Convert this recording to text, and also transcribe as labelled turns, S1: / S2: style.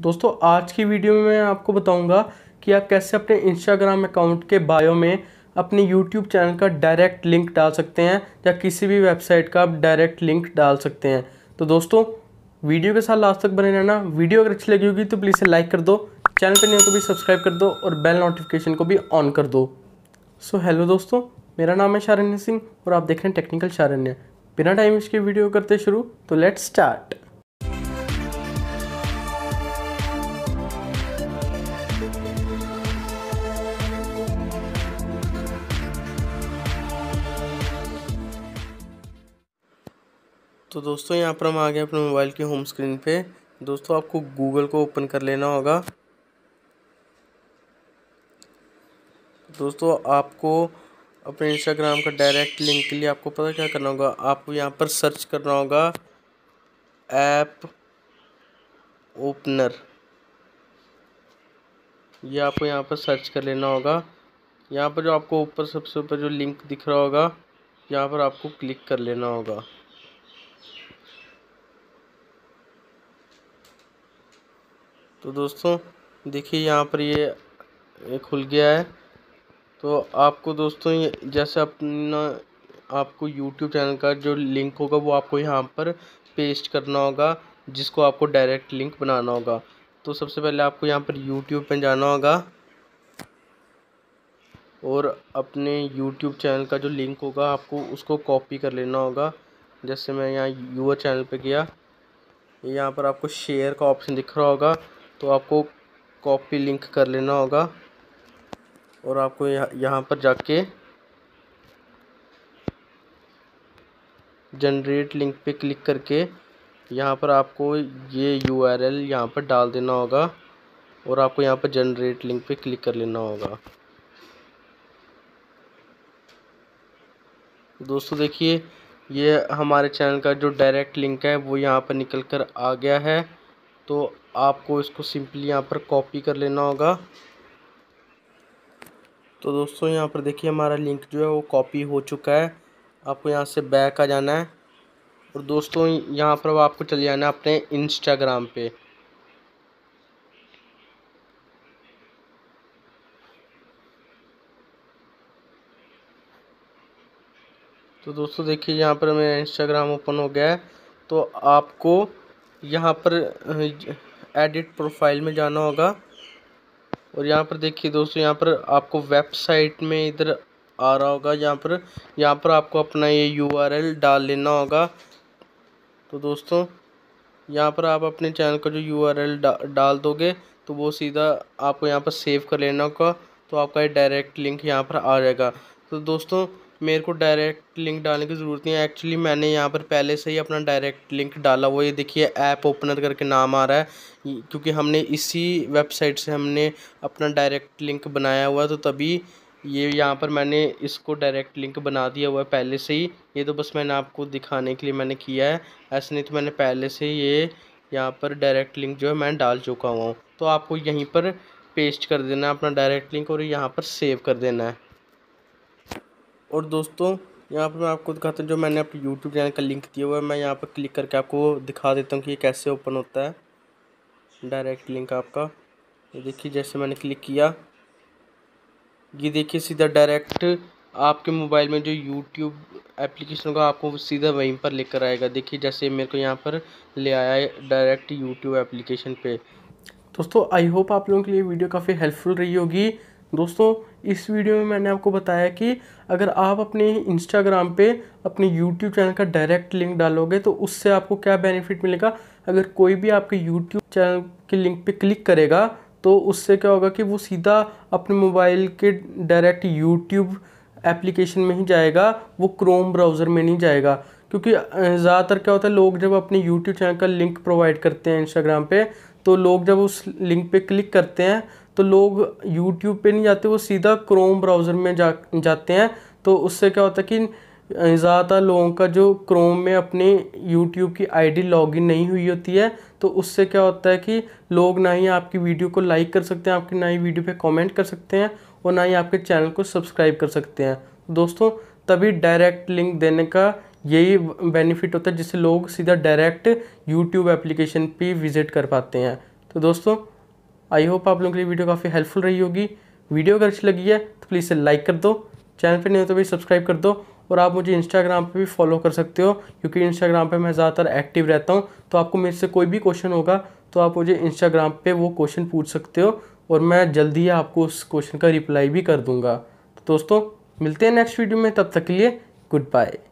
S1: दोस्तों आज की वीडियो में मैं आपको बताऊंगा कि आप कैसे अपने इंस्टाग्राम अकाउंट के बायो में अपने यूट्यूब चैनल का डायरेक्ट लिंक डाल सकते हैं या किसी भी वेबसाइट का आप डायरेक्ट लिंक डाल सकते हैं तो दोस्तों वीडियो के साथ लास्ट तक बने रहना वीडियो अगर अच्छी लगी होगी तो प्लीज़ लाइक कर दो चैनल पर नहीं हो तो भी सब्सक्राइब कर दो और बेल नोटिफिकेशन को भी ऑन कर दो सो so, हेलो दोस्तों मेरा नाम है शारण्य सिंह और आप देख रहे हैं टेक्निकल शारण्य बिना टाइम इसके वीडियो करते शुरू तो लेट्स स्टार्ट तो दोस्तों यहाँ पर हम आ गए अपने मोबाइल की होम स्क्रीन पे दोस्तों आपको गूगल को ओपन कर लेना होगा दोस्तों आपको अपने इंस्टाग्राम का डायरेक्ट लिंक के लिए आपको पता क्या करना होगा आपको यहाँ पर सर्च करना होगा ऐप ओपनर ये आपको यहाँ पर सर्च कर लेना होगा यहाँ पर जो आपको ऊपर सबसे ऊपर जो लिंक दिख रहा होगा यहाँ पर आपको क्लिक कर लेना होगा तो दोस्तों देखिए यहाँ पर ये ये खुल गया है तो आपको दोस्तों ये जैसे अपना आपको यूट्यूब चैनल का जो लिंक होगा वो आपको यहाँ पर पेस्ट करना होगा जिसको आपको डायरेक्ट लिंक बनाना होगा तो सबसे पहले आपको यहाँ पर यूट्यूब पे जाना होगा और अपने यूट्यूब चैनल का जो लिंक होगा आपको उसको कॉपी कर लेना होगा जैसे मैं यहाँ यूर चैनल पे गया यहाँ पर आपको शेयर का ऑप्शन दिख रहा होगा तो आपको कॉपी लिंक कर लेना होगा और आपको यहाँ यहाँ पर जाके जनरेट लिंक पे क्लिक करके यहाँ पर आपको ये यू आर एल यहाँ पर डाल देना होगा और आपको यहाँ पर जनरेट लिंक पे क्लिक कर लेना होगा दोस्तों देखिए ये हमारे चैनल का जो डायरेक्ट लिंक है वो यहाँ पर निकल कर आ गया है तो आपको इसको सिंपली यहाँ पर कॉपी कर लेना होगा तो दोस्तों यहाँ पर देखिए हमारा लिंक जो है वो कॉपी हो चुका है आपको यहाँ से बैक आ जाना है और दोस्तों यहाँ पर अब आपको चले जाना है अपने इंस्टाग्राम पे तो दोस्तों देखिए यहाँ पर मेरा इंस्टाग्राम ओपन हो गया है तो आपको यहाँ पर एडिट प्रोफाइल में जाना होगा और यहाँ पर देखिए दोस्तों यहाँ पर आपको वेबसाइट में इधर आ रहा होगा यहाँ पर यहाँ पर आपको अपना ये यू डाल लेना होगा तो दोस्तों यहाँ पर आप अपने चैनल का जो यू डा, डाल दोगे तो वो सीधा आपको यहाँ पर सेव कर लेना होगा तो आपका ये डायरेक्ट लिंक यहाँ पर आ जाएगा तो दोस्तों मेरे को डायरेक्ट लिंक डालने की ज़रूरत नहीं है एक्चुअली मैंने यहाँ पर पहले से ही अपना डायरेक्ट लिंक डाला हुआ ये देखिए ऐप ओपनर करके नाम आ रहा है क्योंकि हमने इसी वेबसाइट से हमने अपना डायरेक्ट लिंक बनाया हुआ है तो तभी ये यहाँ पर मैंने इसको डायरेक्ट लिंक बना दिया हुआ है पहले से ही ये तो बस मैंने आपको दिखाने के लिए मैंने किया है ऐसे नहीं तो मैंने पहले से ये यहाँ पर डायरेक्ट लिंक जो है मैं डाल चुका हुआ हूँ तो आपको यहीं पर पेस्ट कर देना है अपना डायरेक्ट लिंक और यहाँ पर सेव कर देना है और दोस्तों यहाँ पर मैं आपको दिखाता हूँ जो मैंने अपने यूट्यूब चैनल का लिंक दिया हुआ है मैं यहाँ पर क्लिक करके आपको दिखा देता हूँ कि ये कैसे ओपन होता है डायरेक्ट लिंक आपका ये देखिए जैसे मैंने क्लिक किया ये देखिए सीधा डायरेक्ट आपके मोबाइल में जो यूट्यूब एप्लीकेशन होगा आपको सीधा वहीं पर लेकर आएगा देखिए जैसे मेरे को यहाँ पर ले आया है डायरेक्ट यूट्यूब एप्लीकेशन पर दोस्तों आई होप आप लोगों के लिए वीडियो काफ़ी हेल्पफुल रही होगी दोस्तों इस वीडियो में मैंने आपको बताया कि अगर आप अपने इंस्टाग्राम पे अपने यूट्यूब चैनल का डायरेक्ट लिंक डालोगे तो उससे आपको क्या बेनिफिट मिलेगा अगर कोई भी आपके यूट्यूब चैनल के लिंक पे क्लिक करेगा तो उससे क्या होगा कि वो सीधा अपने मोबाइल के डायरेक्ट यूट्यूब एप्लीकेशन में ही जाएगा वो क्रोम ब्राउज़र में नहीं जाएगा क्योंकि ज़्यादातर क्या होता है लोग जब अपने यूट्यूब चैनल का लिंक प्रोवाइड करते हैं इंस्टाग्राम पर तो लोग जब उस लिंक पे क्लिक करते हैं तो लोग यूट्यूब पे नहीं जाते वो सीधा क्रोम ब्राउज़र में जा जाते हैं तो उससे क्या होता है कि ज़्यादातर लोगों का जो क्रोम में अपनी यूट्यूब की आईडी लॉगिन नहीं हुई होती है तो उससे क्या होता है कि लोग ना ही आपकी वीडियो को लाइक कर सकते हैं आपकी ना ही वीडियो पे कमेंट कर सकते हैं और ना ही आपके चैनल को सब्सक्राइब कर सकते हैं तो दोस्तों तभी डायरेक्ट लिंक देने का यही बेनिफिट होता है जिससे लोग सीधा डायरेक्ट यूट्यूब एप्लीकेशन पर विज़िट कर पाते हैं तो दोस्तों आई होप आप लोगों के लिए वीडियो काफ़ी हेल्पफुल रही होगी वीडियो अगर अच्छी लगी है तो प्लीज़ इसे लाइक कर दो चैनल पर नहीं हो तो भी सब्सक्राइब कर दो और आप मुझे इंस्टाग्राम पे भी फॉलो कर सकते हो क्योंकि इंस्टाग्राम पे मैं ज़्यादातर एक्टिव रहता हूँ तो आपको मेरे से कोई भी क्वेश्चन होगा तो आप मुझे इंस्टाग्राम पे वो क्वेश्चन पूछ सकते हो और मैं जल्दी ही आपको उस क्वेश्चन का रिप्लाई भी कर दूँगा तो दोस्तों मिलते हैं नेक्स्ट वीडियो में तब तक के लिए गुड बाय